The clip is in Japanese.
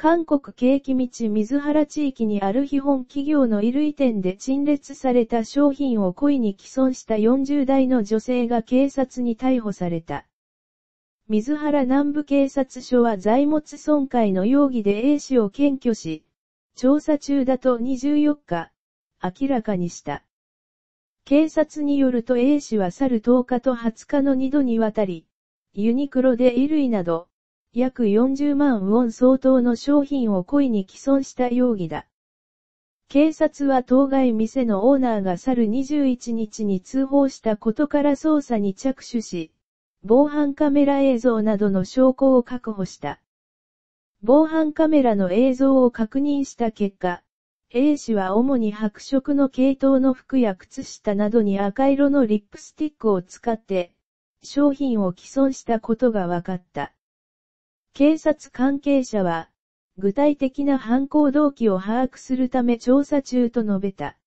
韓国景気道水原地域にある日本企業の衣類店で陳列された商品を故意に既存した40代の女性が警察に逮捕された。水原南部警察署は財物損壊の容疑で A 氏を検挙し、調査中だと24日、明らかにした。警察によると A 氏は去る10日と20日の2度にわたり、ユニクロで衣類など、約40万ウォン相当の商品を故意に毀損した容疑だ。警察は当該店のオーナーが去る21日に通報したことから捜査に着手し、防犯カメラ映像などの証拠を確保した。防犯カメラの映像を確認した結果、A 氏は主に白色の系統の服や靴下などに赤色のリップスティックを使って、商品を毀損したことが分かった。警察関係者は、具体的な犯行動機を把握するため調査中と述べた。